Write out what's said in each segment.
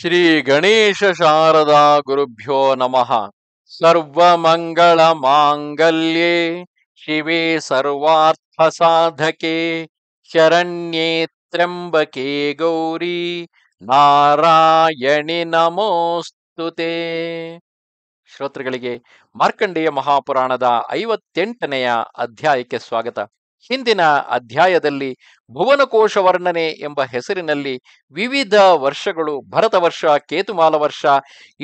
ಶ್ರೀ ಗಣೇಶ ಶಾರದಾ ಗುರುಭ್ಯೋ ನಮಃ ಮಂಗಳ ಮಾಂಗಲ್ಯೆ ಶಿವೆ ಸರ್ವಾರ್ಥ ಸಾಧಕೆ ಶರಣ್ಯೇ ತ್ರ್ಯಂಬಕೆ ಗೌರಿ ನಾರಾಯಣಿ ನಮೋಸ್ತುತೆ ಶ್ರೋತೃಗಳಿಗೆ ಮಾರ್ಕಂಡೇಯ ಮಹಾಪುರಾಣದ ಐವತ್ತೆಂಟನೆಯ ಅಧ್ಯಾಯಕ್ಕೆ ಸ್ವಾಗತ ಹಿಂದಿನ ಅಧ್ಯಾಯದಲ್ಲಿ ಭುವನಕೋಶ ವರ್ಣನೆ ಎಂಬ ಹೆಸರಿನಲ್ಲಿ ವಿವಿಧ ವರ್ಷಗಳು ಭರತ ವರ್ಷ ಕೇತುಮಾಲ ವರ್ಷ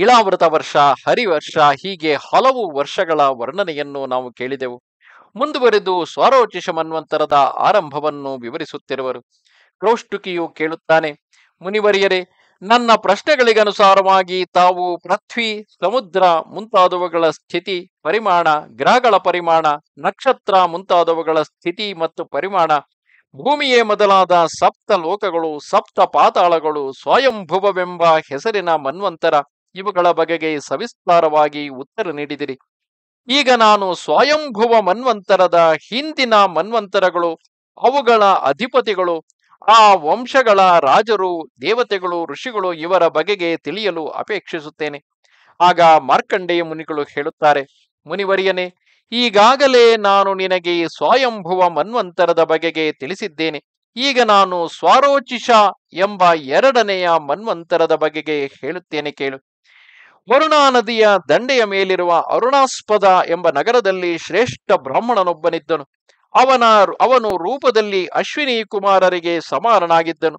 ಇಳಾಮೃತ ವರ್ಷ ಹರಿವರ್ಷ ಹೀಗೆ ಹಲವು ವರ್ಷಗಳ ವರ್ಣನೆಯನ್ನು ನಾವು ಕೇಳಿದೆವು ಮುಂದುವರೆದು ಸ್ವಾರೋಚಿಷ ಮನ್ವಂತರದ ಆರಂಭವನ್ನು ವಿವರಿಸುತ್ತಿರುವರು ಕ್ರೌಷ್ಟುಕಿಯು ಕೇಳುತ್ತಾನೆ ಮುನಿವರಿಯರೇ ನನ್ನ ಪ್ರಶ್ನೆಗಳಿಗನುಸಾರವಾಗಿ ತಾವು ಪೃಥ್ವಿ ಸಮುದ್ರ ಮುಂತಾದವುಗಳ ಸ್ಥಿತಿ ಪರಿಮಾಣ ಗ್ರಹಗಳ ಪರಿಮಾಣ ನಕ್ಷತ್ರ ಮುಂತಾದವುಗಳ ಸ್ಥಿತಿ ಮತ್ತು ಪರಿಮಾಣ ಭೂಮಿಯೇ ಮೊದಲಾದ ಸಪ್ತ ಲೋಕಗಳು ಸಪ್ತ ಪಾತಾಳಗಳು ಸ್ವಯಂಭುವವೆಂಬ ಹೆಸರಿನ ಮನ್ವಂತರ ಇವುಗಳ ಬಗೆಗೆ ಸವಿಸ್ತಾರವಾಗಿ ಉತ್ತರ ನೀಡಿದಿರಿ ಈಗ ನಾನು ಸ್ವಯಂಭುವ ಮನ್ವಂತರದ ಹಿಂದಿನ ಮನ್ವಂತರಗಳು ಅವುಗಳ ಅಧಿಪತಿಗಳು ಆ ವಂಶಗಳ ರಾಜರು ದೇವತೆಗಳು ಋಷಿಗಳು ಇವರ ಬಗೆಗೆ ತಿಳಿಯಲು ಅಪೇಕ್ಷಿಸುತ್ತೇನೆ ಆಗ ಮಾರ್ಕಂಡೇಯ ಮುನಿಗಳು ಹೇಳುತ್ತಾರೆ ಮುನಿವರಿಯನೆ ಈಗಾಗಲೇ ನಾನು ನಿನಗೆ ಸ್ವಯಂಭುವ ಮನ್ವಂತರದ ಬಗೆಗೆ ತಿಳಿಸಿದ್ದೇನೆ ಈಗ ನಾನು ಸ್ವಾರೋಚಿಷ ಎಂಬ ಎರಡನೆಯ ಮನ್ವಂತರದ ಬಗೆಗೆ ಹೇಳುತ್ತೇನೆ ಕೇಳು ವರುಣಾ ನದಿಯ ದಂಡೆಯ ಮೇಲಿರುವ ಅರುಣಾಸ್ಪದ ಎಂಬ ನಗರದಲ್ಲಿ ಶ್ರೇಷ್ಠ ಬ್ರಾಹ್ಮಣನೊಬ್ಬನಿದ್ದನು ಅವನ ಅವನು ರೂಪದಲ್ಲಿ ಅಶ್ವಿನಿ ಕುಮಾರರಿಗೆ ಸಮಾನನಾಗಿದ್ದನು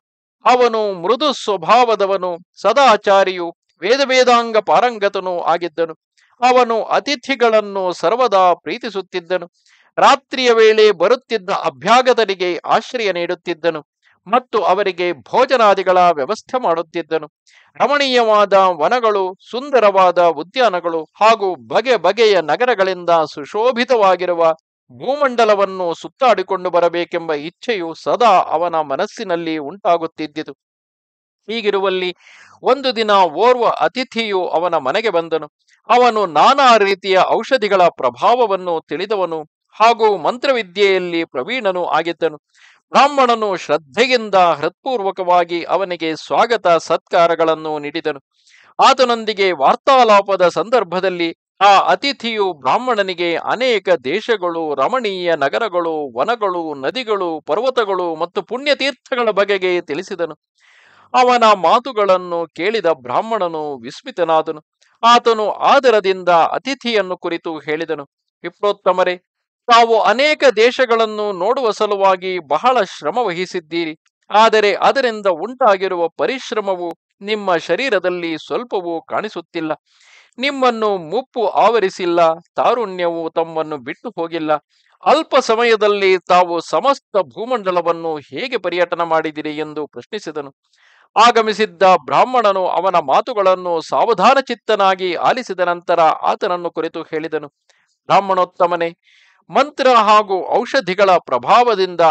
ಅವನು ಮೃದು ಸ್ವಭಾವದವನು ಸದಾಚಾರಿಯು ವೇದ ವೇದಾಂಗ ಪಾರಂಗತನೂ ಆಗಿದ್ದನು ಅವನು ಅತಿಥಿಗಳನ್ನು ಸರ್ವದಾ ಪ್ರೀತಿಸುತ್ತಿದ್ದನು ರಾತ್ರಿಯ ವೇಳೆ ಬರುತ್ತಿದ್ದ ಅಭ್ಯಾಗತರಿಗೆ ಆಶ್ರಯ ನೀಡುತ್ತಿದ್ದನು ಮತ್ತು ಅವರಿಗೆ ಭೋಜನಾದಿಗಳ ವ್ಯವಸ್ಥೆ ಮಾಡುತ್ತಿದ್ದನು ರಮಣೀಯವಾದ ವನಗಳು ಸುಂದರವಾದ ಉದ್ಯಾನಗಳು ಹಾಗೂ ಬಗೆ ಬಗೆಯ ನಗರಗಳಿಂದ ಸುಶೋಭಿತವಾಗಿರುವ ಭೂಮಂಡಲವನ್ನು ಸುತ್ತಾಡಿಕೊಂಡು ಬರಬೇಕೆಂಬ ಇಚ್ಛೆಯು ಸದಾ ಅವನ ಮನಸ್ಸಿನಲ್ಲಿ ಉಂಟಾಗುತ್ತಿದ್ದಿತು ಹೀಗಿರುವಲ್ಲಿ ಒಂದು ದಿನ ಓರ್ವ ಅತಿಥಿಯು ಅವನ ಮನೆಗೆ ಬಂದನು ಅವನು ನಾನಾ ರೀತಿಯ ಔಷಧಿಗಳ ಪ್ರಭಾವವನ್ನು ತಿಳಿದವನು ಹಾಗೂ ಮಂತ್ರವಿದ್ಯೆಯಲ್ಲಿ ಪ್ರವೀಣನು ಆಗಿದ್ದನು ಬ್ರಾಹ್ಮಣನು ಶ್ರದ್ಧೆಯಿಂದ ಹೃತ್ಪೂರ್ವಕವಾಗಿ ಅವನಿಗೆ ಸ್ವಾಗತ ಸತ್ಕಾರಗಳನ್ನು ನೀಡಿದನು ಆತನೊಂದಿಗೆ ವಾರ್ತಾಲಾಪದ ಸಂದರ್ಭದಲ್ಲಿ ಆ ಅತಿಥಿಯು ಬ್ರಾಹ್ಮಣನಿಗೆ ಅನೇಕ ದೇಶಗಳು ರಮಣೀಯ ನಗರಗಳು ವನಗಳು ನದಿಗಳು ಪರ್ವತಗಳು ಮತ್ತು ಪುಣ್ಯತೀರ್ಥಗಳ ಬಗೆಗೆ ತಿಳಿಸಿದನು ಅವನ ಮಾತುಗಳನ್ನು ಕೇಳಿದ ಬ್ರಾಹ್ಮಣನು ವಿಸ್ಮಿತನಾದನು ಆತನು ಆದರದಿಂದ ಅತಿಥಿಯನ್ನು ಕುರಿತು ಹೇಳಿದನು ವಿಪ್ರೋತ್ತಮರೇ ತಾವು ಅನೇಕ ದೇಶಗಳನ್ನು ನೋಡುವ ಸಲುವಾಗಿ ಬಹಳ ಶ್ರಮ ವಹಿಸಿದ್ದೀರಿ ಆದರೆ ಅದರಿಂದ ಉಂಟಾಗಿರುವ ಪರಿಶ್ರಮವು ನಿಮ್ಮ ಶರೀರದಲ್ಲಿ ಸ್ವಲ್ಪವೂ ಕಾಣಿಸುತ್ತಿಲ್ಲ ನಿಮ್ಮನ್ನು ಮುಪ್ಪು ಆವರಿಸಿಲ್ಲ ತಾರುಣ್ಯವು ತಮ್ಮನ್ನು ಬಿಟ್ಟು ಹೋಗಿಲ್ಲ ಅಲ್ಪ ಸಮಯದಲ್ಲಿ ತಾವು ಸಮಸ್ತ ಭೂಮಂಡಲವನ್ನು ಹೇಗೆ ಪರ್ಯಟನ ಮಾಡಿದಿರಿ ಎಂದು ಪ್ರಶ್ನಿಸಿದನು ಆಗಮಿಸಿದ್ದ ಬ್ರಾಹ್ಮಣನು ಅವನ ಮಾತುಗಳನ್ನು ಸಾವಧಾನ ಚಿತ್ತನಾಗಿ ಆಲಿಸಿದ ನಂತರ ಆತನನ್ನು ಕುರಿತು ಹೇಳಿದನು ಬ್ರಾಹ್ಮಣೋತ್ತಮನೆ ಮಂತ್ರ ಹಾಗೂ ಔಷಧಿಗಳ ಪ್ರಭಾವದಿಂದ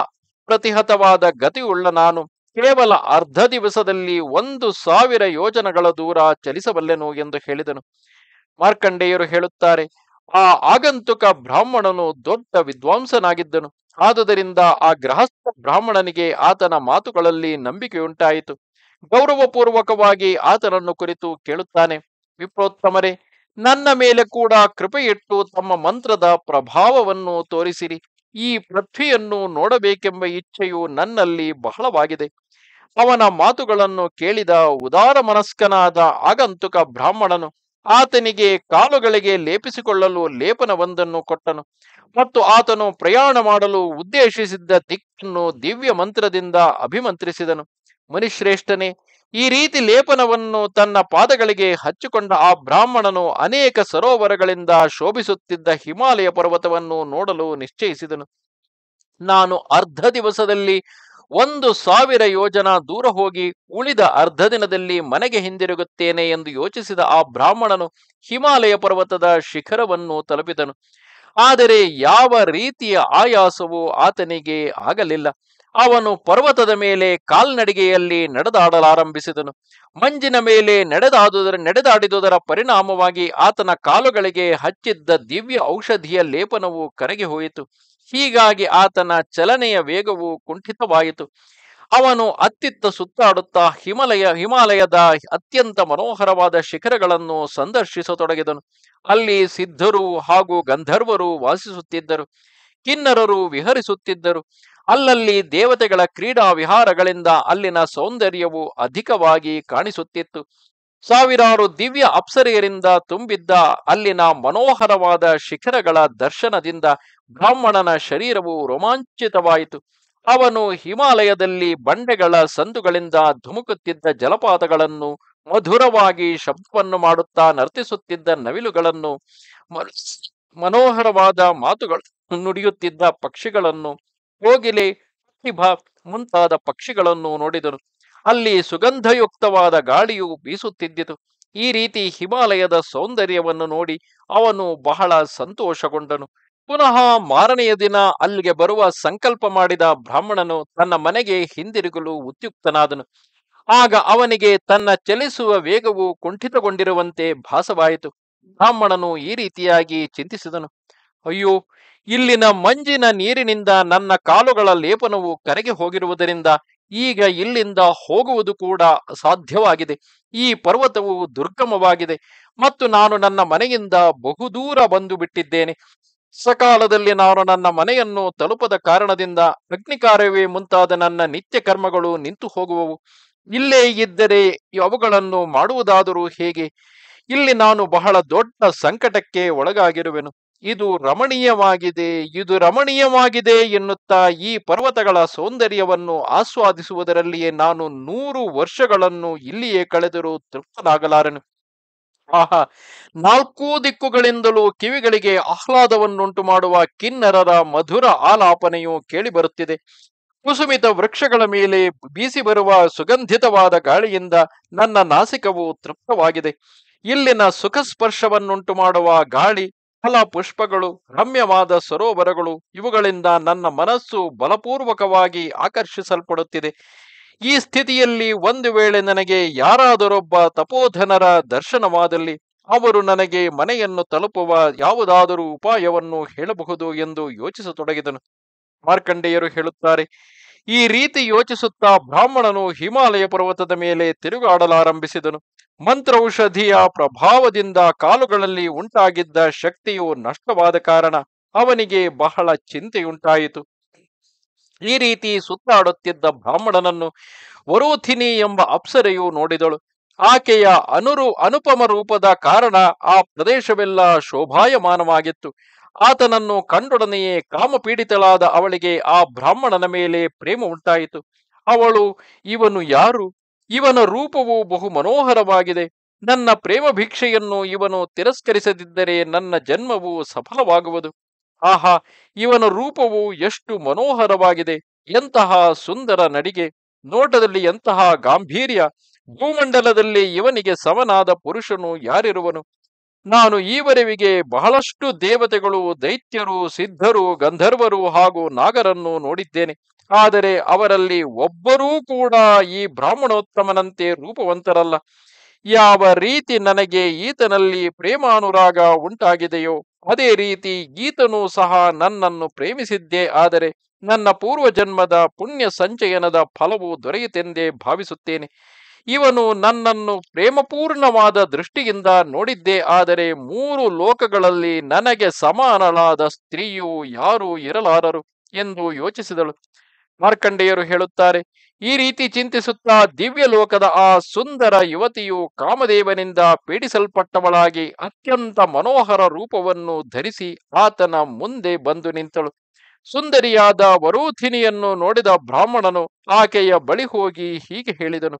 ಪ್ರತಿಹತವಾದ ಗತಿಯುಳ್ಳ ನಾನು ಕೇವಲ ಅರ್ಧ ದಿವಸದಲ್ಲಿ ಒಂದು ಸಾವಿರ ಯೋಜನಗಳ ದೂರ ಚಲಿಸಬಲ್ಲೆನು ಎಂದು ಹೇಳಿದನು ಮಾರ್ಕಂಡೇಯರು ಹೇಳುತ್ತಾರೆ ಆ ಆಗಂತುಕ ಬ್ರಾಹ್ಮಣನು ದೊಡ್ಡ ವಿದ್ವಾಂಸನಾಗಿದ್ದನು ಆದುದರಿಂದ ಆ ಗೃಹಸ್ಥ ಬ್ರಾಹ್ಮಣನಿಗೆ ಆತನ ಮಾತುಗಳಲ್ಲಿ ನಂಬಿಕೆಯುಂಟಾಯಿತು ಗೌರವಪೂರ್ವಕವಾಗಿ ಆತನನ್ನು ಕುರಿತು ಕೇಳುತ್ತಾನೆ ವಿಪ್ರೋತ್ತಮರೇ ನನ್ನ ಮೇಲೆ ಕೂಡ ಕೃಪೆಯಿಟ್ಟು ತಮ್ಮ ಮಂತ್ರದ ಪ್ರಭಾವವನ್ನು ತೋರಿಸಿರಿ ಈ ಪೃಥ್ವಿಯನ್ನು ನೋಡಬೇಕೆಂಬ ಇಚ್ಛೆಯು ನನ್ನಲ್ಲಿ ಬಹಳವಾಗಿದೆ ಅವನ ಮಾತುಗಳನ್ನು ಕೇಳಿದ ಉದಾರ ಮನಸ್ಕನಾದ ಆಗಂತುಕ ಬ್ರಾಹ್ಮಣನು ಆತನಿಗೆ ಕಾಲುಗಳಿಗೆ ಲೇಪಿಸಿಕೊಳ್ಳಲು ಲೇಪನವೊಂದನ್ನು ಕೊಟ್ಟನು ಮತ್ತು ಆತನು ಪ್ರಯಾಣ ಮಾಡಲು ಉದ್ದೇಶಿಸಿದ್ದ ದಿಕ್ಕನ್ನು ದಿವ್ಯ ಮಂತ್ರದಿಂದ ಅಭಿಮಂತ್ರಿಸಿದನು ಮುನಿಶ್ರೇಷ್ಠನೇ ಈ ರೀತಿ ಲೇಪನವನ್ನು ತನ್ನ ಪಾದಗಳಿಗೆ ಹಚ್ಚಿಕೊಂಡ ಆ ಬ್ರಾಹ್ಮಣನು ಅನೇಕ ಸರೋವರಗಳಿಂದ ಶೋಭಿಸುತ್ತಿದ್ದ ಹಿಮಾಲಯ ಪರ್ವತವನ್ನು ನೋಡಲು ನಿಶ್ಚಯಿಸಿದನು ನಾನು ಅರ್ಧ ದಿವಸದಲ್ಲಿ ಒಂದು ಸಾವಿರ ಯೋಜನಾ ದೂರ ಹೋಗಿ ಉಳಿದ ಅರ್ಧ ದಿನದಲ್ಲಿ ಮನೆಗೆ ಹಿಂದಿರುಗುತ್ತೇನೆ ಎಂದು ಯೋಚಿಸಿದ ಆ ಬ್ರಾಹ್ಮಣನು ಹಿಮಾಲಯ ಪರ್ವತದ ಶಿಖರವನ್ನು ತಲುಪಿದನು ಆದರೆ ಯಾವ ರೀತಿಯ ಆಯಾಸವೂ ಆತನಿಗೆ ಆಗಲಿಲ್ಲ ಅವನು ಪರ್ವತದ ಮೇಲೆ ಕಾಲ್ನಡಿಗೆಯಲ್ಲಿ ನಡೆದಾಡಲಾರಂಭಿಸಿದನು ಮಂಜಿನ ಮೇಲೆ ನಡೆದಾದುದರ ನಡೆದಾಡಿದುದರ ಪರಿಣಾಮವಾಗಿ ಆತನ ಕಾಲುಗಳಿಗೆ ಹಚ್ಚಿದ್ದ ದಿವ್ಯ ಔಷಧಿಯ ಲೇಪನವು ಕರಗಿ ಹೋಯಿತು ಹೀಗಾಗಿ ಆತನ ಚಲನೆಯ ವೇಗವು ಕುಂಠಿತವಾಯಿತು ಅವನು ಅತ್ತಿತ್ತ ಸುತ್ತಾಡುತ್ತಾ ಹಿಮಾಲಯ ಹಿಮಾಲಯದ ಅತ್ಯಂತ ಮನೋಹರವಾದ ಶಿಖರಗಳನ್ನು ಸಂದರ್ಶಿಸತೊಡಗಿದನು ಅಲ್ಲಿ ಸಿದ್ಧರು ಹಾಗೂ ಗಂಧರ್ವರು ವಾಸಿಸುತ್ತಿದ್ದರು ಕಿನ್ನರರು ವಿಹರಿಸುತ್ತಿದ್ದರು ಅಲ್ಲಲ್ಲಿ ದೇವತೆಗಳ ಕ್ರೀಡಾ ವಿಹಾರಗಳಿಂದ ಅಲ್ಲಿನ ಸೌಂದರ್ಯವು ಅಧಿಕವಾಗಿ ಕಾಣಿಸುತ್ತಿತ್ತು ಸಾವಿರಾರು ದಿವ್ಯ ಅಪ್ಸರೆಯರಿಂದ ತುಂಬಿದ್ದ ಅಲ್ಲಿನ ಮನೋಹರವಾದ ಶಿಖರಗಳ ದರ್ಶನದಿಂದ ಬ್ರಾಹ್ಮಣನ ಶರೀರವು ರೋಮಾಂಚಿತವಾಯಿತು ಅವನು ಹಿಮಾಲಯದಲ್ಲಿ ಬಂಡೆಗಳ ಸಂದುಗಳಿಂದ ಧುಮುಕುತ್ತಿದ್ದ ಜಲಪಾತಗಳನ್ನು ಮಧುರವಾಗಿ ಶಬ್ದವನ್ನು ಮಾಡುತ್ತಾ ನರ್ತಿಸುತ್ತಿದ್ದ ನವಿಲುಗಳನ್ನು ಮನೋಹರವಾದ ಮಾತುಗಳು ನುಡಿಯುತ್ತಿದ್ದ ಪಕ್ಷಿಗಳನ್ನು ಕೋಗಿಲೆ ಪ್ರತಿಭಾ ಮುಂತಾದ ಪಕ್ಷಿಗಳನ್ನು ನೋಡಿದರು ಅಲ್ಲಿ ಸುಗಂಧಯುಕ್ತವಾದ ಗಾಳಿಯು ಬೀಸುತ್ತಿದ್ದಿತು ಈ ರೀತಿ ಹಿಮಾಲಯದ ಸೌಂದರ್ಯವನ್ನು ನೋಡಿ ಅವನು ಬಹಳ ಸಂತೋಷಗೊಂಡನು ಪುನಃ ಮಾರನೆಯ ದಿನ ಅಲ್ಲಿಗೆ ಬರುವ ಸಂಕಲ್ಪ ಮಾಡಿದ ಬ್ರಾಹ್ಮಣನು ತನ್ನ ಮನೆಗೆ ಹಿಂದಿರುಗಲು ಉತ್ಯುಕ್ತನಾದನು ಆಗ ಅವನಿಗೆ ತನ್ನ ಚಲಿಸುವ ವೇಗವು ಕುಂಠಿತಗೊಂಡಿರುವಂತೆ ಭಾಸವಾಯಿತು ಬ್ರಾಹ್ಮಣನು ಈ ರೀತಿಯಾಗಿ ಚಿಂತಿಸಿದನು ಅಯ್ಯೋ ಇಲ್ಲಿನ ಮಂಜಿನ ನೀರಿನಿಂದ ನನ್ನ ಕಾಲುಗಳ ಲೇಪನವು ಕರಗಿ ಹೋಗಿರುವುದರಿಂದ ಈಗ ಇಲ್ಲಿಂದ ಹೋಗುವುದು ಕೂಡ ಸಾಧ್ಯವಾಗಿದೆ ಈ ಪರ್ವತವು ದುರ್ಗಮವಾಗಿದೆ ಮತ್ತು ನಾನು ನನ್ನ ಮನೆಯಿಂದ ಬಹುದೂರ ಬಂದು ಬಿಟ್ಟಿದ್ದೇನೆ ಸಕಾಲದಲ್ಲಿ ನಾನು ನನ್ನ ಮನೆಯನ್ನು ತಲುಪದ ಕಾರಣದಿಂದ ಅಗ್ನಿಕಾರ್ಯವೇ ಮುಂತಾದ ನನ್ನ ನಿತ್ಯ ಕರ್ಮಗಳು ನಿಂತು ಹೋಗುವವು ಇಲ್ಲೇ ಇದ್ದರೆ ಅವುಗಳನ್ನು ಮಾಡುವುದಾದರೂ ಹೇಗೆ ಇಲ್ಲಿ ನಾನು ಬಹಳ ದೊಡ್ಡ ಸಂಕಟಕ್ಕೆ ಒಳಗಾಗಿರುವೆನು ಇದು ರಮಣೀಯವಾಗಿದೆ ಇದು ರಮಣೀಯವಾಗಿದೆ ಎನ್ನುತ್ತಾ ಈ ಪರ್ವತಗಳ ಸೌಂದರ್ಯವನ್ನು ಆಸ್ವಾದಿಸುವುದರಲ್ಲಿಯೇ ನಾನು ನೂರು ವರ್ಷಗಳನ್ನು ಇಲ್ಲಿಯೇ ಕಳೆದರೂ ತೃಪ್ತನಾಗಲಾರನು ಆಹಾ ನಾಲ್ಕು ದಿಕ್ಕುಗಳಿಂದಲೂ ಕಿವಿಗಳಿಗೆ ಆಹ್ಲಾದವನ್ನುಂಟು ಮಾಡುವ ಕಿನ್ನರರ ಮಧುರ ಆಲಾಪನೆಯು ಕೇಳಿಬರುತ್ತಿದೆ ಕುಸುಮಿತ ವೃಕ್ಷಗಳ ಮೇಲೆ ಬೀಸಿ ಬರುವ ಸುಗಂಧಿತವಾದ ಗಾಳಿಯಿಂದ ನನ್ನ ನಾಸಿಕವು ತೃಪ್ತವಾಗಿದೆ ಇಲ್ಲಿನ ಸುಖ ಸ್ಪರ್ಶವನ್ನುಂಟು ಮಾಡುವ ಗಾಳಿ ಫಲ ಪುಷ್ಪಗಳು ರಮ್ಯವಾದ ಸರೋವರಗಳು ಇವುಗಳಿಂದ ನನ್ನ ಮನಸ್ಸು ಬಲಪೂರ್ವಕವಾಗಿ ಆಕರ್ಷಿಸಲ್ಪಡುತ್ತಿದೆ ಈ ಸ್ಥಿತಿಯಲ್ಲಿ ಒಂದು ವೇಳೆ ನನಗೆ ಯಾರಾದರೊಬ್ಬ ತಪೋಧನರ ದರ್ಶನವಾದಲ್ಲಿ ಅವರು ನನಗೆ ಮನೆಯನ್ನು ತಲುಪುವ ಯಾವುದಾದರೂ ಉಪಾಯವನ್ನು ಹೇಳಬಹುದು ಎಂದು ಯೋಚಿಸತೊಡಗಿದನು ಮಾರ್ಕಂಡೆಯರು ಹೇಳುತ್ತಾರೆ ಈ ರೀತಿ ಯೋಚಿಸುತ್ತಾ ಬ್ರಾಹ್ಮಣನು ಹಿಮಾಲಯ ಪರ್ವತದ ಮೇಲೆ ತಿರುಗಾಡಲಾರಂಭಿಸಿದನು ಮಂತ್ರೌಷಧಿಯ ಪ್ರಭಾವದಿಂದ ಕಾಲುಗಳಲ್ಲಿ ಉಂಟಾಗಿದ್ದ ಶಕ್ತಿಯು ನಷ್ಟವಾದ ಕಾರಣ ಅವನಿಗೆ ಬಹಳ ಚಿಂತೆಯುಂಟಾಯಿತು ಈ ರೀತಿ ಸುತ್ತಾಡುತ್ತಿದ್ದ ಬ್ರಾಹ್ಮಣನನ್ನು ವರೋಥಿನಿ ಎಂಬ ಅಪ್ಸರೆಯು ನೋಡಿದಳು ಆಕೆಯ ಅನುರು ಅನುಪಮ ರೂಪದ ಕಾರಣ ಆ ಪ್ರದೇಶವೆಲ್ಲ ಶೋಭಾಯಮಾನವಾಗಿತ್ತು ಆತನನ್ನು ಕಂಡೊಡನೆಯೇ ಕಾಮಪೀಡಿತಳಾದ ಅವಳಿಗೆ ಆ ಬ್ರಾಹ್ಮಣನ ಮೇಲೆ ಪ್ರೇಮ ಉಂಟಾಯಿತು ಅವಳು ಇವನು ಯಾರು ಇವನ ರೂಪವು ಬಹು ಮನೋಹರವಾಗಿದೆ ನನ್ನ ಪ್ರೇಮ ಭಿಕ್ಷೆಯನ್ನು ಇವನು ತಿರಸ್ಕರಿಸದಿದ್ದರೆ ನನ್ನ ಜನ್ಮವು ಸಫಲವಾಗುವುದು ಆಹಾ ಇವನ ರೂಪವು ಎಷ್ಟು ಮನೋಹರವಾಗಿದೆ ಎಂತಹ ಸುಂದರ ನಡಿಗೆ ನೋಟದಲ್ಲಿ ಎಂತಹ ಗಾಂಭೀರ್ಯ ಭೂಮಂಡಲದಲ್ಲಿ ಇವನಿಗೆ ಸಮನಾದ ಪುರುಷನು ಯಾರಿರುವನು ನಾನು ಈವರೆವಿಗೆ ಬಹಳಷ್ಟು ದೇವತೆಗಳು ದೈತ್ಯರು ಸಿದ್ಧರು ಗಂಧರ್ವರು ಹಾಗೂ ನಾಗರನ್ನು ನೋಡಿದ್ದೇನೆ ಆದರೆ ಅವರಲ್ಲಿ ಒಬ್ಬರೂ ಕೂಡ ಈ ಬ್ರಾಹ್ಮಣೋತ್ತಮನಂತೆ ರೂಪವಂತರಲ್ಲ ಯಾವ ರೀತಿ ನನಗೆ ಈತನಲ್ಲಿ ಪ್ರೇಮಾನುರಾಗ ಉಂಟಾಗಿದೆಯೋ ಅದೇ ರೀತಿ ಈತನೂ ಸಹ ನನ್ನನ್ನು ಪ್ರೇಮಿಸಿದ್ದೇ ಆದರೆ ನನ್ನ ಪೂರ್ವಜನ್ಮದ ಪುಣ್ಯ ಸಂಚಯನದ ಫಲವು ದೊರೆಯಿತೆಂದೇ ಭಾವಿಸುತ್ತೇನೆ ಇವನು ನನ್ನನ್ನು ಪ್ರೇಮಪೂರ್ಣವಾದ ದೃಷ್ಟಿಯಿಂದ ನೋಡಿದ್ದೆ ಆದರೆ ಮೂರು ಲೋಕಗಳಲ್ಲಿ ನನಗೆ ಸಮಾನಳಾದ ಸ್ತ್ರೀಯು ಯಾರೂ ಇರಲಾರರು ಎಂದು ಯೋಚಿಸಿದಳು ಮಾರ್ಕಂಡೆಯರು ಹೇಳುತ್ತಾರೆ ಈ ರೀತಿ ಚಿಂತಿಸುತ್ತಾ ದಿವ್ಯ ಲೋಕದ ಆ ಸುಂದರ ಯುವತಿಯು ಕಾಮದೇವನಿಂದ ಪೀಡಿಸಲ್ಪಟ್ಟವಳಾಗಿ ಅತ್ಯಂತ ಮನೋಹರ ರೂಪವನ್ನು ಧರಿಸಿ ಆತನ ಮುಂದೆ ಬಂದು ನಿಂತಳು ಸುಂದರಿಯಾದ ವರೂಥಿನಿಯನ್ನು ನೋಡಿದ ಬ್ರಾಹ್ಮಣನು ಆಕೆಯ ಬಳಿ ಹೋಗಿ ಹೀಗೆ ಹೇಳಿದನು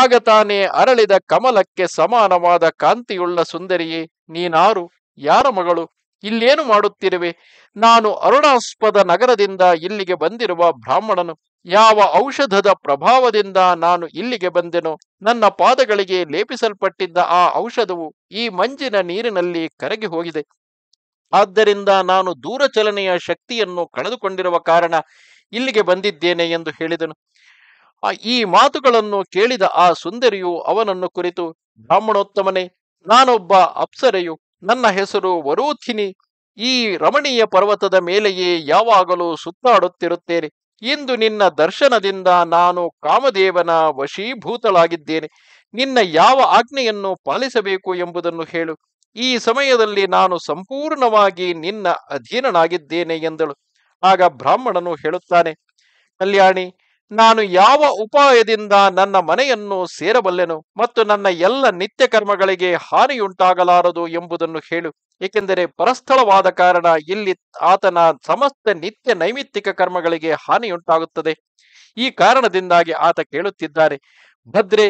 ಆಗ ತಾನೇ ಅರಳಿದ ಕಮಲಕ್ಕೆ ಸಮಾನವಾದ ಕಾಂತಿಯುಳ್ಳ ಸುಂದರಿಯೇ ನೀನಾರು ಯಾರ ಮಗಳು ಇಲ್ಲೇನು ಮಾಡುತ್ತಿರುವೆ ನಾನು ಅರುಣಾಸ್ಪದ ನಗರದಿಂದ ಇಲ್ಲಿಗೆ ಬಂದಿರುವ ಬ್ರಾಹ್ಮಣನು ಯಾವ ಔಷಧದ ಪ್ರಭಾವದಿಂದ ನಾನು ಇಲ್ಲಿಗೆ ಬಂದೆನೋ ನನ್ನ ಪಾದಗಳಿಗೆ ಲೇಪಿಸಲ್ಪಟ್ಟಿದ್ದ ಆ ಔಷಧವು ಈ ಮಂಜಿನ ನೀರಿನಲ್ಲಿ ಕರಗಿ ಹೋಗಿದೆ ಆದ್ದರಿಂದ ನಾನು ದೂರ ಚಲನೆಯ ಶಕ್ತಿಯನ್ನು ಕಳೆದುಕೊಂಡಿರುವ ಕಾರಣ ಇಲ್ಲಿಗೆ ಬಂದಿದ್ದೇನೆ ಎಂದು ಹೇಳಿದನು ಈ ಮಾತುಗಳನ್ನು ಕೇಳಿದ ಆ ಸುಂದರಿಯು ಅವನನ್ನು ಕುರಿತು ಬ್ರಾಹ್ಮಣೋತ್ತಮನೇ ನಾನೊಬ್ಬ ಅಪ್ಸರೆಯು ನನ್ನ ಹೆಸರು ವರೂಥಿನಿ ಈ ರಮಣೀಯ ಪರ್ವತದ ಮೇಲೆಯೇ ಯಾವಾಗಲೂ ಸುತ್ತಾಡುತ್ತಿರುತ್ತೇನೆ ಇಂದು ನಿನ್ನ ದರ್ಶನದಿಂದ ನಾನು ಕಾಮದೇವನ ವಶೀಭೂತಳಾಗಿದ್ದೇನೆ ನಿನ್ನ ಯಾವ ಆಜ್ಞೆಯನ್ನು ಪಾಲಿಸಬೇಕು ಎಂಬುದನ್ನು ಹೇಳು ಈ ಸಮಯದಲ್ಲಿ ನಾನು ಸಂಪೂರ್ಣವಾಗಿ ನಿನ್ನ ಅಧೀನನಾಗಿದ್ದೇನೆ ಎಂದಳು ಆಗ ಬ್ರಾಹ್ಮಣನು ಹೇಳುತ್ತಾನೆ ಕಲ್ಯಾಣಿ ನಾನು ಯಾವ ಉಪಾಯದಿಂದ ನನ್ನ ಮನೆಯನ್ನು ಸೇರಬಲ್ಲೆನು ಮತ್ತು ನನ್ನ ಎಲ್ಲ ನಿತ್ಯ ಕರ್ಮಗಳಿಗೆ ಹಾನಿಯುಂಟಾಗಲಾರದು ಎಂಬುದನ್ನು ಹೇಳು ಏಕೆಂದರೆ ಪರಸ್ಥಳವಾದ ಕಾರಣ ಇಲ್ಲಿ ಆತನ ಸಮಸ್ತ ನಿತ್ಯ ನೈಮಿತ್ತಿಕ ಕರ್ಮಗಳಿಗೆ ಹಾನಿಯುಂಟಾಗುತ್ತದೆ ಈ ಕಾರಣದಿಂದಾಗಿ ಆತ ಕೇಳುತ್ತಿದ್ದಾರೆ ಭದ್ರೆ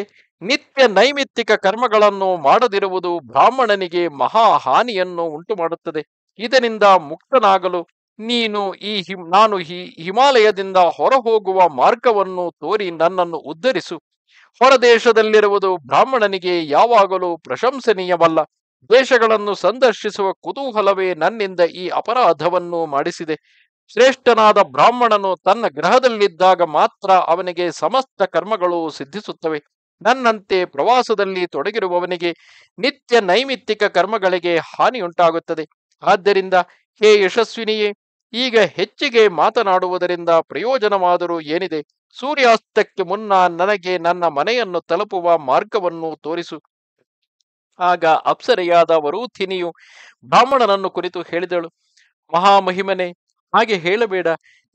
ನಿತ್ಯ ನೈಮಿತ್ತಿಕ ಕರ್ಮಗಳನ್ನು ಮಾಡದಿರುವುದು ಬ್ರಾಹ್ಮಣನಿಗೆ ಮಹಾ ಹಾನಿಯನ್ನು ಉಂಟು ಮಾಡುತ್ತದೆ ಇದರಿಂದ ಮುಕ್ತನಾಗಲು ನೀನು ಈ ಹಿಮ್ ನಾನು ಹಿ ಹಿಮಾಲಯದಿಂದ ಹೊರ ಹೋಗುವ ಮಾರ್ಗವನ್ನು ತೋರಿ ನನ್ನನ್ನು ಉದ್ಧರಿಸು ಹೊರದೇಶದಲ್ಲಿರುವುದು ಬ್ರಾಹ್ಮಣನಿಗೆ ಯಾವಾಗಲೂ ಪ್ರಶಂಸನೀಯವಲ್ಲ ದ್ವೇಷಗಳನ್ನು ಸಂದರ್ಶಿಸುವ ಕುತೂಹಲವೇ ನನ್ನಿಂದ ಈ ಅಪರಾಧವನ್ನು ಮಾಡಿಸಿದೆ ಶ್ರೇಷ್ಠನಾದ ಬ್ರಾಹ್ಮಣನು ತನ್ನ ಗ್ರಹದಲ್ಲಿದ್ದಾಗ ಮಾತ್ರ ಅವನಿಗೆ ಸಮಸ್ತ ಕರ್ಮಗಳು ಸಿದ್ಧಿಸುತ್ತವೆ ನನ್ನಂತೆ ಪ್ರವಾಸದಲ್ಲಿ ತೊಡಗಿರುವವನಿಗೆ ನಿತ್ಯ ನೈಮಿತ್ತಿಕ ಕರ್ಮಗಳಿಗೆ ಹಾನಿಯುಂಟಾಗುತ್ತದೆ ಆದ್ದರಿಂದ ಹೇ ಯಶಸ್ವಿನಿಯೇ ಈಗ ಹೆಚ್ಚಿಗೆ ಮಾತನಾಡುವುದರಿಂದ ಪ್ರಯೋಜನವಾದರೂ ಏನಿದೆ ಸೂರ್ಯಾಸ್ತಕ್ಕೆ ಮುನ್ನ ನನಗೆ ನನ್ನ ಮನೆಯನ್ನು ತಲುಪುವ ಮಾರ್ಗವನ್ನು ತೋರಿಸು ಆಗ ಅಪ್ಸರೆಯಾದ ವರೂಥಿನಿಯು ಬ್ರಾಹ್ಮಣನನ್ನು ಕುರಿತು ಹೇಳಿದಳು ಮಹಾಮಹಿಮನೆ ಹಾಗೆ ಹೇಳಬೇಡ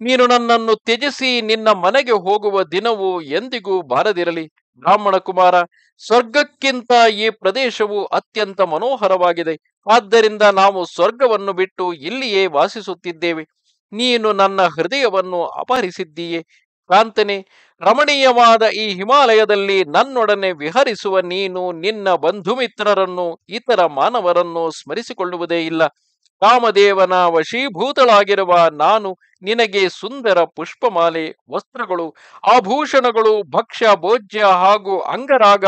ನೀನು ನನ್ನನ್ನು ತ್ಯಜಿಸಿ ನಿನ್ನ ಮನೆಗೆ ಹೋಗುವ ದಿನವು ಎಂದಿಗೂ ಬಾರದಿರಲಿ ಬ್ರಾಹ್ಮಣ ಕುಮಾರ ಸ್ವರ್ಗಕ್ಕಿಂತ ಈ ಪ್ರದೇಶವು ಅತ್ಯಂತ ಮನೋಹರವಾಗಿದೆ ಆದ್ದರಿಂದ ನಾವು ಸ್ವರ್ಗವನ್ನು ಬಿಟ್ಟು ಇಲ್ಲಿಯೇ ವಾಸಿಸುತ್ತಿದ್ದೇವೆ ನೀನು ನನ್ನ ಹೃದಯವನ್ನು ಅಪಹರಿಸಿದ್ದೀಯೇ ಕಾಂತನೆ ರಮಣೀಯವಾದ ಈ ಹಿಮಾಲಯದಲ್ಲಿ ನನ್ನೊಡನೆ ವಿಹರಿಸುವ ನೀನು ನಿನ್ನ ಬಂಧುಮಿತ್ರರನ್ನು ಇತರ ಮಾನವರನ್ನು ಸ್ಮರಿಸಿಕೊಳ್ಳುವುದೇ ಇಲ್ಲ ಕಾಮದೇವನ ವಶೀಭೂತಳಾಗಿರುವ ನಾನು ನಿನಗೆ ಸುಂದರ ಪುಷ್ಪಮಾಲೆ ವಸ್ತ್ರಗಳು ಆಭೂಷಣಗಳು ಭಕ್ಷ್ಯ ಭೋಜ್ಯ ಹಾಗೂ ಅಂಗರಾಗ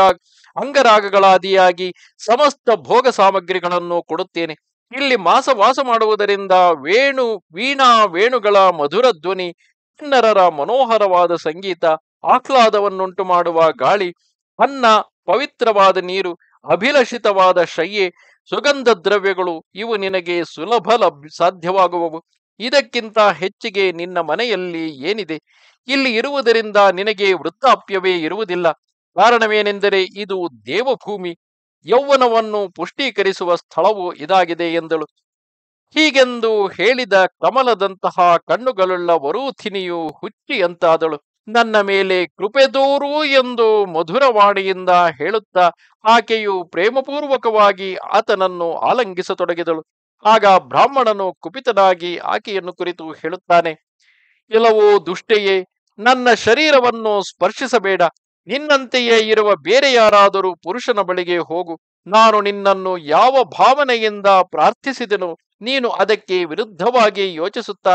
ಅಂಗರಾಗಗಳಾದಿಯಾಗಿ ಸಮಸ್ತ ಭೋಗ ಸಾಮಗ್ರಿಗಳನ್ನು ಕೊಡುತ್ತೇನೆ ಇಲ್ಲಿ ಮಾಸ ವಾಸ ಮಾಡುವುದರಿಂದ ವೇಣು ವೀಣಾ ವೇಣುಗಳ ಮಧುರ ಧ್ವನಿ ಕಿನ್ನರರ ಮನೋಹರವಾದ ಸಂಗೀತ ಆಹ್ಲಾದವನ್ನುಂಟು ಮಾಡುವ ಗಾಳಿ ಅನ್ನ ಪವಿತ್ರವಾದ ನೀರು ಅಭಿಲಷಿತವಾದ ಶಯ್ಯೆ ಸುಗಂಧ ದ್ರವ್ಯಗಳು ಇವು ನಿನಗೆ ಸುಲಭ ಲಭ್ ಸಾಧ್ಯವಾಗುವವು ಇದಕ್ಕಿಂತ ಹೆಚ್ಚಿಗೆ ನಿನ್ನ ಮನೆಯಲ್ಲಿ ಏನಿದೆ ಇಲ್ಲಿ ಇರುವುದರಿಂದ ನಿನಗೆ ವೃದ್ಧಾಪ್ಯವೇ ಇರುವುದಿಲ್ಲ ಕಾರಣವೇನೆಂದರೆ ಇದು ದೇವಭೂಮಿ ಯೌವನವನ್ನು ಪುಷ್ಟೀಕರಿಸುವ ಸ್ಥಳವು ಇದಾಗಿದೆ ಎಂದಳು ಹೀಗೆಂದು ಹೇಳಿದ ಕಮಲದಂತಹ ಕಣ್ಣುಗಳುಳ್ಳ ವರೂಥಿನಿಯು ಹುಚ್ಚಿಯಂತಾದಳು ನನ್ನ ಮೇಲೆ ಕೃಪೆ ತೋರು ಎಂದು ಮಧುರವಾಣಿಯಿಂದ ಹೇಳುತ್ತಾ ಆಕೆಯು ಪ್ರೇಮಪೂರ್ವಕವಾಗಿ ಆತನನ್ನು ಆಲಂಗಿಸತೊಡಗಿದಳು ಆಗ ಬ್ರಾಹ್ಮಣನು ಕುಪಿತನಾಗಿ ಆಕೆಯನ್ನು ಕುರಿತು ಹೇಳುತ್ತಾನೆ ಎಲ್ಲವೋ ದುಷ್ಟೆಯೇ ನನ್ನ ಶರೀರವನ್ನು ಸ್ಪರ್ಶಿಸಬೇಡ ನಿನ್ನಂತೆಯೇ ಇರುವ ಬೇರೆ ಯಾರಾದರೂ ಪುರುಷನ ಬಳಿಗೆ ಹೋಗು ನಾನು ನಿನ್ನನ್ನು ಯಾವ ಭಾವನೆಯಿಂದ ಪ್ರಾರ್ಥಿಸಿದೆನು ನೀನು ಅದಕ್ಕೆ ವಿರುದ್ಧವಾಗಿ ಯೋಚಿಸುತ್ತಾ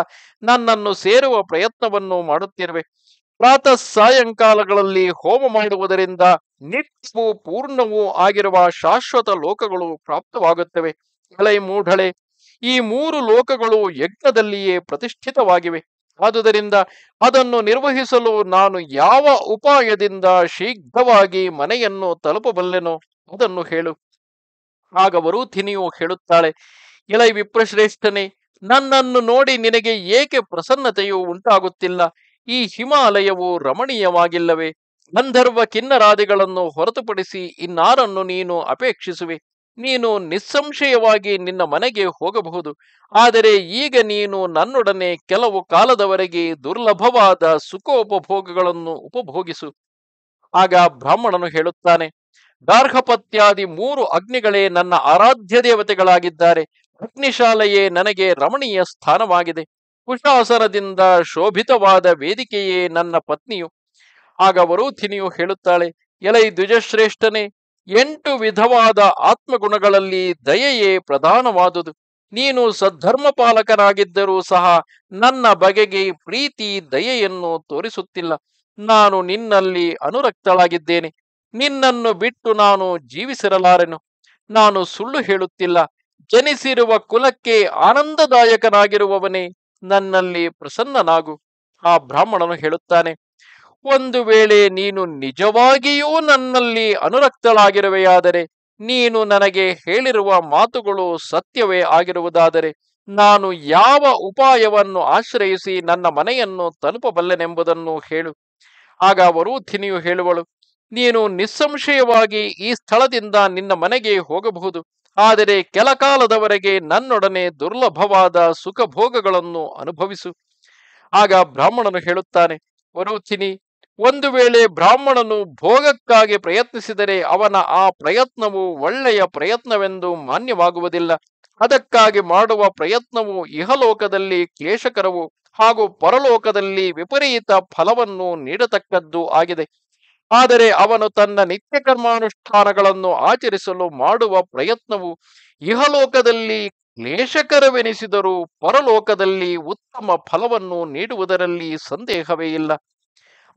ನನ್ನನ್ನು ಸೇರುವ ಪ್ರಯತ್ನವನ್ನು ಮಾಡುತ್ತಿರುವೆ ಪ್ರಾತಃ ಸಾಯಂಕಾಲಗಳಲ್ಲಿ ಹೋಮ ಮಾಡುವುದರಿಂದ ನಿತ್ಯವೂ ಪೂರ್ಣವೂ ಆಗಿರುವ ಶಾಶ್ವತ ಲೋಕಗಳು ಪ್ರಾಪ್ತವಾಗುತ್ತವೆ ಎಳೆ ಮೂಢಳೆ ಈ ಮೂರು ಲೋಕಗಳು ಯಜ್ಞದಲ್ಲಿಯೇ ಪ್ರತಿಷ್ಠಿತವಾಗಿವೆ ಆದುದರಿಂದ ಅದನ್ನು ನಿರ್ವಹಿಸಲು ನಾನು ಯಾವ ಉಪಾಯದಿಂದ ಶೀಘ್ರವಾಗಿ ಮನೆಯನ್ನು ತಲುಪಬಲ್ಲೆನೋ ಅದನ್ನು ಹೇಳು ಆಗವರು ತಿನಿಯು ಹೇಳುತ್ತಾಳೆ ಇಳೈ ವಿಪ್ರಶ್ರೇಷ್ಠನೇ ನನ್ನನ್ನು ನೋಡಿ ನಿನಗೆ ಏಕೆ ಪ್ರಸನ್ನತೆಯು ಉಂಟಾಗುತ್ತಿಲ್ಲ ಈ ಹಿಮಾಲಯವು ರಮಣೀಯವಾಗಿಲ್ಲವೆ ಗಂಧರ್ವ ಕಿನ್ನರಾದಿಗಳನ್ನು ಹೊರತುಪಡಿಸಿ ಇನ್ನಾರನ್ನು ನೀನು ಅಪೇಕ್ಷಿಸುವೆ ನೀನು ನಿಸ್ಸಂಶಯವಾಗಿ ನಿನ್ನ ಮನೆಗೆ ಹೋಗಬಹುದು ಆದರೆ ಈಗ ನೀನು ನನ್ನೊಡನೆ ಕೆಲವು ಕಾಲದವರೆಗೆ ದುರ್ಲಭವಾದ ಸುಖೋಪಭೋಗಗಳನ್ನು ಉಪಭೋಗಿಸು ಆಗ ಬ್ರಾಹ್ಮಣನು ಹೇಳುತ್ತಾನೆ ಗಾರ್ಹಪತ್ಯಾದಿ ಮೂರು ಅಗ್ನಿಗಳೇ ನನ್ನ ಆರಾಧ್ಯ ದೇವತೆಗಳಾಗಿದ್ದಾರೆ ಅಗ್ನಿಶಾಲೆಯೇ ನನಗೆ ರಮಣೀಯ ಸ್ಥಾನವಾಗಿದೆ ಕುಶಾಸನದಿಂದ ಶೋಭಿತವಾದ ವೇದಿಕೆಯೇ ನನ್ನ ಪತ್ನಿಯು ಆಗ ವರೂಥಿನಿಯು ಹೇಳುತ್ತಾಳೆ ಎಲೈ ದ್ವಿಜಶ್ರೇಷ್ಠನೇ ಎಂಟು ವಿಧವಾದ ಆತ್ಮಗುಣಗಳಲ್ಲಿ ದಯೆಯೇ ಪ್ರಧಾನವಾದುದು ನೀನು ಸದ್ಧರ್ಮ ಪಾಲಕನಾಗಿದ್ದರೂ ಸಹ ನನ್ನ ಬಗೆಗೆ ಪ್ರೀತಿ ದಯೆಯನ್ನು ತೋರಿಸುತ್ತಿಲ್ಲ ನಾನು ನಿನ್ನಲ್ಲಿ ಅನುರಕ್ತಳಾಗಿದ್ದೇನೆ ನಿನ್ನನ್ನು ಬಿಟ್ಟು ನಾನು ಜೀವಿಸಿರಲಾರೆನು ನಾನು ಸುಳ್ಳು ಹೇಳುತ್ತಿಲ್ಲ ಜನಿಸಿರುವ ಕುಲಕ್ಕೆ ಆನಂದದಾಯಕನಾಗಿರುವವನೇ ನನ್ನಲ್ಲಿ ಪ್ರಸನ್ನನಾಗು ಆ ಬ್ರಾಹ್ಮಣನು ಹೇಳುತ್ತಾನೆ ಒಂದು ವೇಳೆ ನೀನು ನಿಜವಾಗಿಯೂ ನನ್ನಲ್ಲಿ ಅನುರಕ್ತಳಾಗಿರುವೆಯಾದರೆ ನೀನು ನನಗೆ ಹೇಳಿರುವ ಮಾತುಗಳು ಸತ್ಯವೇ ಆಗಿರುವುದಾದರೆ ನಾನು ಯಾವ ಉಪಾಯವನ್ನು ಆಶ್ರಯಿಸಿ ನನ್ನ ಮನೆಯನ್ನು ತಲುಪಬಲ್ಲನೆಂಬುದನ್ನು ಹೇಳು ಆಗ ಅವರು ಧಿನಿಯು ಹೇಳುವಳು ನೀನು ನಿಸ್ಸಂಶಯವಾಗಿ ಈ ಸ್ಥಳದಿಂದ ನಿನ್ನ ಮನೆಗೆ ಹೋಗಬಹುದು ಆದರೆ ಕಾಲದವರೆಗೆ ನನ್ನೊಡನೆ ದುರ್ಲಭವಾದ ಸುಖಭೋಗಗಳನ್ನು ಅನುಭವಿಸು ಆಗ ಬ್ರಾಹ್ಮಣನು ಹೇಳುತ್ತಾನೆ ವರುತಿನಿ ಒಂದು ವೇಳೆ ಬ್ರಾಹ್ಮಣನು ಭೋಗಕ್ಕಾಗಿ ಪ್ರಯತ್ನಿಸಿದರೆ ಅವನ ಆ ಪ್ರಯತ್ನವು ಒಳ್ಳೆಯ ಪ್ರಯತ್ನವೆಂದು ಮಾನ್ಯವಾಗುವುದಿಲ್ಲ ಅದಕ್ಕಾಗಿ ಮಾಡುವ ಪ್ರಯತ್ನವು ಇಹಲೋಕದಲ್ಲಿ ಕ್ಲೇಶಕರವು ಹಾಗೂ ಪರಲೋಕದಲ್ಲಿ ವಿಪರೀತ ಫಲವನ್ನು ನೀಡತಕ್ಕದ್ದು ಆಗಿದೆ ಆದರೆ ಅವನು ತನ್ನ ನಿತ್ಯ ಕರ್ಮಾನುಷ್ಠಾನಗಳನ್ನು ಆಚರಿಸಲು ಮಾಡುವ ಪ್ರಯತ್ನವು ಇಹಲೋಕದಲ್ಲಿ ಕ್ಲೇಶಕರವೆನಿಸಿದರೂ ಪರಲೋಕದಲ್ಲಿ ಉತ್ತಮ ಫಲವನ್ನು ನೀಡುವುದರಲ್ಲಿ ಸಂದೇಹವೇ ಇಲ್ಲ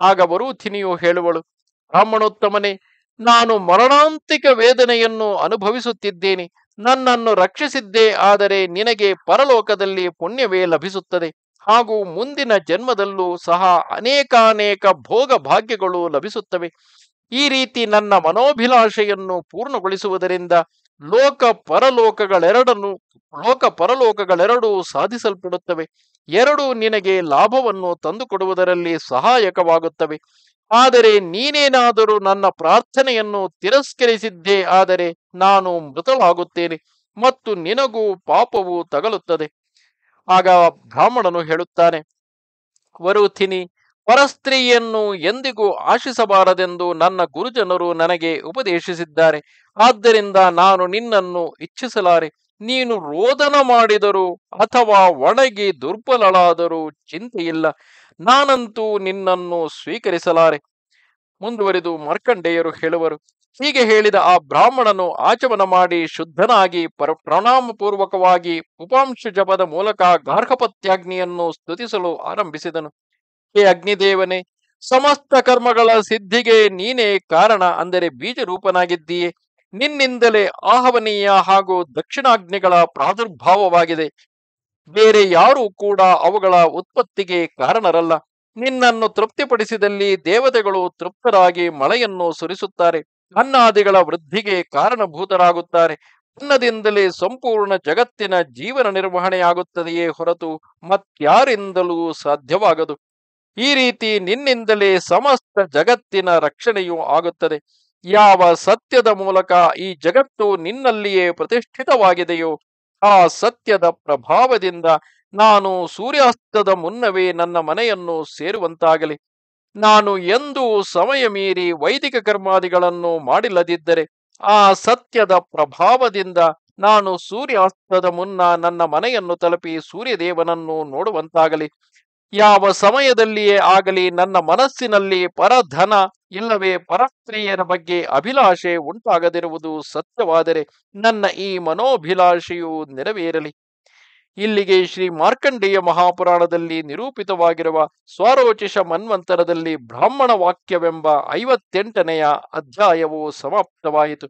ಆಗ ಅವರು ಥಿನಿಯು ಹೇಳುವಳು ಬ್ರಾಹ್ಮಣೋತ್ತಮನೇ ನಾನು ಮರಣಾಂತಿಕ ವೇದನೆಯನ್ನು ಅನುಭವಿಸುತ್ತಿದ್ದೇನೆ ನನ್ನನ್ನು ರಕ್ಷಿಸಿದ್ದೇ ಆದರೆ ನಿನಗೆ ಪರಲೋಕದಲ್ಲಿ ಪುಣ್ಯವೇ ಲಭಿಸುತ್ತದೆ ಹಾಗೂ ಮುಂದಿನ ಜನ್ಮದಲ್ಲೂ ಸಹ ಅನೇಕಾನೇಕ ಭೋಗ ಭಾಗ್ಯಗಳು ಲಭಿಸುತ್ತವೆ ಈ ರೀತಿ ನನ್ನ ಮನೋಭಿಲಾಷೆಯನ್ನು ಪೂರ್ಣಗೊಳಿಸುವುದರಿಂದ ಲೋಕ ಪರಲೋಕಗಳೆರಡನ್ನು ಲೋಕ ಪರಲೋಕಗಳೆರಡೂ ಸಾಧಿಸಲ್ಪಡುತ್ತವೆ ಎರಡೂ ನಿನಗೆ ಲಾಭವನ್ನು ತಂದುಕೊಡುವುದರಲ್ಲಿ ಸಹಾಯಕವಾಗುತ್ತವೆ ಆದರೆ ನೀನೇನಾದರೂ ನನ್ನ ಪ್ರಾರ್ಥನೆಯನ್ನು ತಿರಸ್ಕರಿಸಿದ್ದೇ ಆದರೆ ನಾನು ಮೃತಳಾಗುತ್ತೇನೆ ಮತ್ತು ನಿನಗೂ ಪಾಪವು ತಗಲುತ್ತದೆ ಆಗ ಬ್ರಾಹ್ಮಣನು ಹೇಳುತ್ತಾನೆ ವರುಥಿನಿ ಪರಸ್ತ್ರೀಯನ್ನು ಎಂದಿಗೂ ಆಶಿಸಬಾರದೆಂದು ನನ್ನ ಗುರುಜನರು ನನಗೆ ಉಪದೇಶಿಸಿದ್ದಾರೆ ಆದ್ದರಿಂದ ನಾನು ನಿನ್ನನ್ನು ಇಚ್ಛಿಸಲಾರೆ ನೀನು ರೋದನ ಮಾಡಿದರೂ ಅಥವಾ ಒಣಗಿ ದುರ್ಬಲಳಾದರೂ ಚಿಂತೆಯಿಲ್ಲ ನಾನಂತೂ ನಿನ್ನನ್ನು ಸ್ವೀಕರಿಸಲಾರೆ ಮುಂದುವರಿದು ಮಾರ್ಕಂಡೇಯರು ಹೇಳುವರು ಹೀಗೆ ಹೇಳಿದ ಆ ಬ್ರಾಹ್ಮಣನು ಆಚಮನ ಮಾಡಿ ಶುದ್ಧನಾಗಿ ಪರ ಪ್ರಣಾಮಪೂರ್ವಕವಾಗಿ ಉಪಾಂಶ ಜಪದ ಮೂಲಕ ಗಾರ್ಹಪತ್ಯಾಗ್ನಿಯನ್ನು ಸ್ತುತಿಸಲು ಆರಂಭಿಸಿದನು ಹೇ ಅಗ್ನಿದೇವನೇ ಸಮಸ್ತ ಕರ್ಮಗಳ ಸಿದ್ಧಿಗೆ ನೀನೇ ಕಾರಣ ಅಂದರೆ ಬೀಜ ರೂಪನಾಗಿದ್ದೀಯೆ ನಿನ್ನಿಂದಲೇ ಆಹವನೀಯ ಹಾಗೂ ದಕ್ಷಿಣಾಗ್ನಿಗಳ ಪ್ರಾದುರ್ಭಾವವಾಗಿದೆ ಬೇರೆ ಯಾರೂ ಕೂಡ ಅವುಗಳ ಉತ್ಪತ್ತಿಗೆ ಕಾರಣರಲ್ಲ ನಿನ್ನನ್ನು ತೃಪ್ತಿಪಡಿಸಿದಲ್ಲಿ ದೇವತೆಗಳು ತೃಪ್ತರಾಗಿ ಮಳೆಯನ್ನು ಸುರಿಸುತ್ತಾರೆ ಅನ್ನಾದಿಗಳ ವೃದ್ಧಿಗೆ ಕಾರಣಭೂತರಾಗುತ್ತಾರೆ ಅನ್ನದಿಂದಲೇ ಸಂಪೂರ್ಣ ಜಗತ್ತಿನ ಜೀವನ ನಿರ್ವಹಣೆಯಾಗುತ್ತದೆಯೇ ಹೊರತು ಮತ್ಯಾರಿಂದಲೂ ಸಾಧ್ಯವಾಗದು ಈ ರೀತಿ ನಿನ್ನಿಂದಲೇ ಸಮಸ್ತ ಜಗತ್ತಿನ ರಕ್ಷಣೆಯೂ ಆಗುತ್ತದೆ ಯಾವ ಸತ್ಯದ ಮೂಲಕ ಈ ಜಗತ್ತು ನಿನ್ನಲ್ಲಿಯೇ ಪ್ರತಿಷ್ಠಿತವಾಗಿದೆಯೋ ಆ ಸತ್ಯದ ಪ್ರಭಾವದಿಂದ ನಾನು ಸೂರ್ಯಾಸ್ತದ ಮುನ್ನವೇ ನನ್ನ ಮನೆಯನ್ನು ಸೇರುವಂತಾಗಲಿ ನಾನು ಎಂದೂ ಸಮಯ ಮೀರಿ ವೈದಿಕ ಕರ್ಮಾದಿಗಳನ್ನು ಮಾಡಿಲ್ಲದಿದ್ದರೆ ಆ ಸತ್ಯದ ಪ್ರಭಾವದಿಂದ ನಾನು ಸೂರ್ಯಾಸ್ತದ ಮುನ್ನ ನನ್ನ ಮನೆಯನ್ನು ತಲುಪಿ ಸೂರ್ಯದೇವನನ್ನು ನೋಡುವಂತಾಗಲಿ ಯಾವ ಸಮಯದಲ್ಲಿಯೇ ಆಗಲಿ ನನ್ನ ಮನಸ್ಸಿನಲ್ಲಿ ಪರಧನ ಇಲ್ಲವೇ ಪರಸ್ತ್ರೀಯರ ಬಗ್ಗೆ ಅಭಿಲಾಷೆ ಉಂಟಾಗದಿರುವುದು ಸತ್ಯವಾದರೆ ನನ್ನ ಈ ಮನೋಭಿಲಾಷೆಯು ನೆರವೇರಲಿ ಇಲ್ಲಿಗೆ ಶ್ರೀ ಮಾರ್ಕಂಡೇಯ ಮಹಾಪುರಾಣದಲ್ಲಿ ನಿರೂಪಿತವಾಗಿರುವ ಸ್ವಾರೋಚಿಷ ಮನ್ವಂತರದಲ್ಲಿ ಬ್ರಾಹ್ಮಣ ವಾಕ್ಯವೆಂಬ ಐವತ್ತೆಂಟನೆಯ ಅಧ್ಯಾಯವು ಸಮಾಪ್ತವಾಯಿತು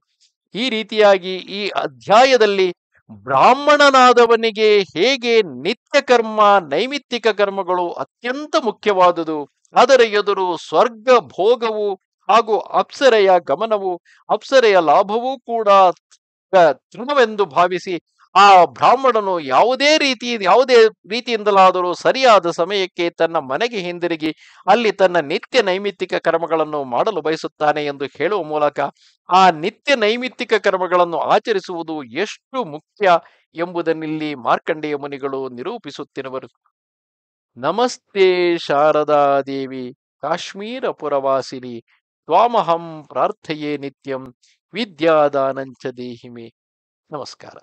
ಈ ರೀತಿಯಾಗಿ ಈ ಅಧ್ಯಾಯದಲ್ಲಿ ಬ್ರಾಹ್ಮಣನಾದವನಿಗೆ ಹೇಗೆ ನಿತ್ಯ ಕರ್ಮ ನೈಮಿತ್ತಿಕ ಕರ್ಮಗಳು ಅತ್ಯಂತ ಮುಖ್ಯವಾದುದು ಆದರೆ ಎದುರು ಸ್ವರ್ಗ ಭೋಗವು ಹಾಗೂ ಅಪ್ಸರೆಯ ಗಮನವು ಅಪ್ಸರೆಯ ಲಾಭವೂ ಕೂಡ ತೃಣವೆಂದು ಭಾವಿಸಿ ಆ ಬ್ರಾಹ್ಮಣನು ಯಾವುದೇ ರೀತಿ ಯಾವುದೇ ರೀತಿಯಿಂದಲಾದರೂ ಸರಿಯಾದ ಸಮಯಕ್ಕೆ ತನ್ನ ಮನೆಗೆ ಹಿಂದಿರುಗಿ ಅಲ್ಲಿ ತನ್ನ ನಿತ್ಯ ನೈಮಿತ್ತಿಕ ಕರ್ಮಗಳನ್ನು ಮಾಡಲು ಬಯಸುತ್ತಾನೆ ಎಂದು ಹೇಳುವ ಮೂಲಕ ಆ ನಿತ್ಯ ನೈಮಿತ್ತಿಕ ಕರ್ಮಗಳನ್ನು ಆಚರಿಸುವುದು ಎಷ್ಟು ಮುಖ್ಯ ಎಂಬುದನ್ನಿಲ್ಲಿ ಮಾರ್ಕಂಡೇಯ ಮುನಿಗಳು ನಿರೂಪಿಸುತ್ತಿರುವರು ನಮಸ್ತೆ ಶಾರದಾದೇವಿ ಕಾಶ್ಮೀರ ಪುರವಾಸಿನಿ ತ್ವಾಮಹಂ ಪ್ರಾರ್ಥೆಯೇ ನಿತ್ಯಂ ವಿದ್ಯಾದಾನಂಚ ದೇಹಿಮೆ ನಮಸ್ಕಾರ